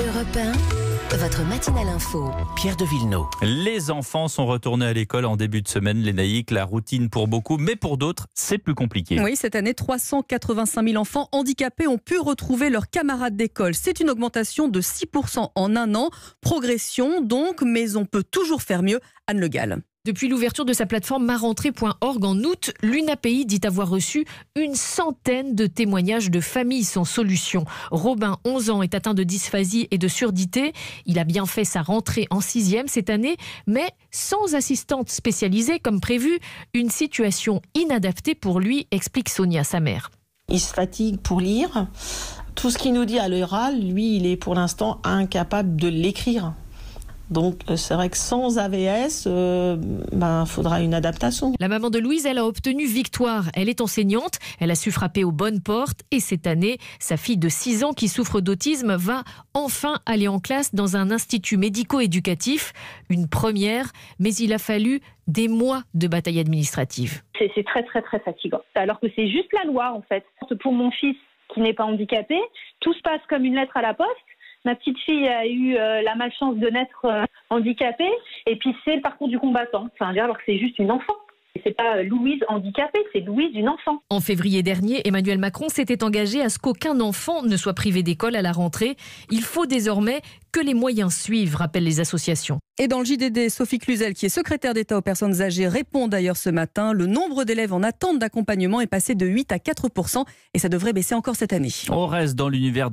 Europe 1, votre matinale info. Pierre de Villeneuve. Les enfants sont retournés à l'école en début de semaine, les naïcs, la routine pour beaucoup, mais pour d'autres, c'est plus compliqué. Oui, cette année, 385 000 enfants handicapés ont pu retrouver leurs camarades d'école. C'est une augmentation de 6% en un an. Progression donc, mais on peut toujours faire mieux. Anne Le Gall. Depuis l'ouverture de sa plateforme marentrée.org en août, l'UNAPI dit avoir reçu une centaine de témoignages de familles sans solution. Robin, 11 ans, est atteint de dysphasie et de surdité. Il a bien fait sa rentrée en sixième cette année, mais sans assistante spécialisée comme prévu, une situation inadaptée pour lui, explique Sonia, sa mère. Il se fatigue pour lire. Tout ce qu'il nous dit à l'oral, lui, il est pour l'instant incapable de l'écrire. Donc euh, c'est vrai que sans AVS, il euh, ben, faudra une adaptation. La maman de Louise, elle a obtenu victoire. Elle est enseignante, elle a su frapper aux bonnes portes et cette année, sa fille de 6 ans qui souffre d'autisme va enfin aller en classe dans un institut médico-éducatif, une première, mais il a fallu des mois de bataille administrative. C'est très très très fatigant. Alors que c'est juste la loi en fait. Pour mon fils qui n'est pas handicapé, tout se passe comme une lettre à la poste. Ma petite fille a eu euh, la malchance de naître euh, handicapée, et puis c'est le parcours du combattant. Enfin, alors que c'est juste une enfant. C'est pas euh, Louise handicapée, c'est Louise une enfant. En février dernier, Emmanuel Macron s'était engagé à ce qu'aucun enfant ne soit privé d'école à la rentrée. Il faut désormais que les moyens suivent, rappellent les associations. Et dans le JDD, Sophie Cluzel, qui est secrétaire d'État aux personnes âgées, répond d'ailleurs ce matin le nombre d'élèves en attente d'accompagnement est passé de 8 à 4 et ça devrait baisser encore cette année. On reste dans l'univers de